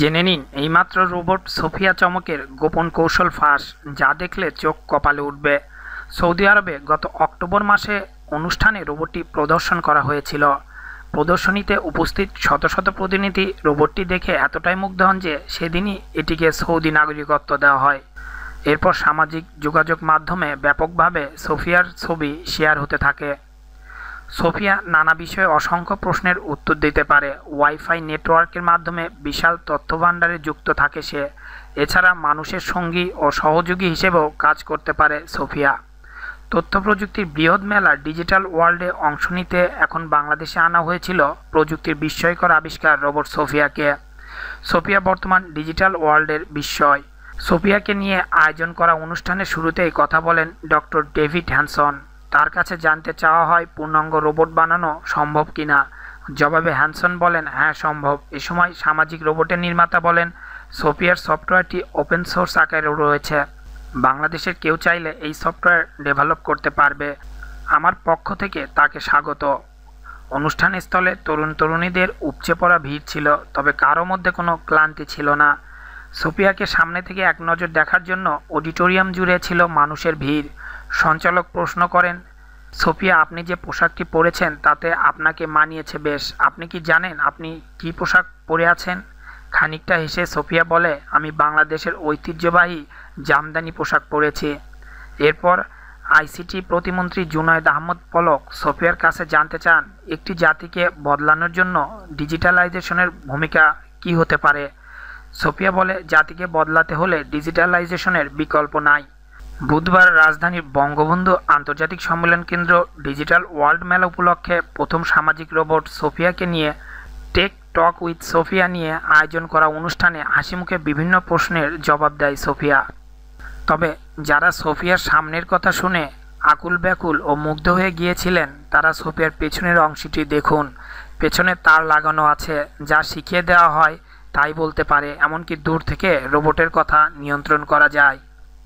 জেনে নিন এইমাত্র রোবট সোফিয়া চমকের গোপন কৌশল ফাঁস যা দেখলে চোখ কপালে উঠবে সৌদি আরবে গত অক্টোবর মাসে অনুষ্ঠানে রোবটটি প্রদর্শন করা হয়েছিল প্রদর্শনীতে উপস্থিত শত শত প্রতিনিধি রোবটটি দেখে এতটাই মুগ্ধ হন যে সেদিনই এটিকে সৌদি নাগরিকত্ব দেওয়া হয় এরপর সামাজিক যোগাযোগ মাধ্যমে ব্যাপকভাবে সোফিয়ার ছবি শেয়ার হতে থাকে সোফিয়া নানা বিষয়ে অসংখ্য প্রশ্নের উত্তর দিতে পারে ওয়াইফাই নেটওয়ার্কের মাধ্যমে বিশাল তথ্যভাণ্ডারে যুক্ত থাকে সে এছাড়া মানুষের সঙ্গী ও সহযোগী হিসেবেও কাজ করতে পারে সোফিয়া তথ্য প্রযুক্তির বৃহৎ মেলা ডিজিটাল ওয়ার্ল্ডে অংশ নিতে এখন বাংলাদেশে আনা হয়েছিল প্রযুক্তির বিস্ময়কর আবিষ্কার রোবট সোফিয়াকে সোফিয়া বর্তমান ডিজিটাল ওয়ার্ল্ডের বিস্ময় সোফিয়াকে নিয়ে আয়োজন করা অনুষ্ঠানের শুরুতেই কথা বলেন ডক্টর ডেভিড হ্যানসন তার কাছে জানতে চাওয়া হয় পূর্ণাঙ্গ রোবট বানানো সম্ভব কিনা জবাবে হ্যানসন বলেন হ্যাঁ সম্ভব এ সময় সামাজিক রোবটের নির্মাতা বলেন সোফিয়ার সফটওয়্যারটি ওপেন সোর্স আকারে রয়েছে বাংলাদেশের কেউ চাইলে এই সফটওয়্যার ডেভেলপ করতে পারবে আমার পক্ষ থেকে তাকে স্বাগত অনুষ্ঠান স্থলে তরুণ তরুণীদের উপচে পড়া ভিড় ছিল তবে কারো মধ্যে কোনো ক্লান্তি ছিল না সোফিয়াকে সামনে থেকে এক নজর দেখার জন্য অডিটোরিয়াম জুড়ে ছিল মানুষের ভিড় সঞ্চালক প্রশ্ন করেন সোফিয়া আপনি যে পোশাকটি পরেছেন তাতে আপনাকে মানিয়েছে বেশ আপনি কি জানেন আপনি কি পোশাক পরে আছেন খানিকটা হেসে সোফিয়া বলে আমি বাংলাদেশের ঐতিহ্যবাহী জামদানি পোশাক পরেছি এরপর আইসিটি প্রতিমন্ত্রী জুনায়দ আহমদ পলক সোফিয়ার কাছে জানতে চান একটি জাতিকে বদলানোর জন্য ডিজিটালাইজেশনের ভূমিকা কি হতে পারে সোফিয়া বলে জাতিকে বদলাতে হলে ডিজিটালাইজেশনের বিকল্প নাই বুধবার রাজধানীর বঙ্গবন্ধু আন্তর্জাতিক সম্মেলন কেন্দ্র ডিজিটাল ওয়ার্ল্ড মেলা উপলক্ষে প্রথম সামাজিক রোবট সোফিয়াকে নিয়ে টেক টক উইথ সোফিয়া নিয়ে আয়োজন করা অনুষ্ঠানে হাসিমুখে বিভিন্ন প্রশ্নের জবাব দেয় সোফিয়া তবে যারা সোফিয়ার সামনের কথা শুনে আকুল ব্যাকুল ও মুগ্ধ হয়ে গিয়েছিলেন তারা সোফিয়ার পেছনের অংশটি দেখুন পেছনে তার লাগানো আছে যা শিখিয়ে দেওয়া হয় তাই বলতে পারে এমনকি দূর থেকে রোবটের কথা নিয়ন্ত্রণ করা যায়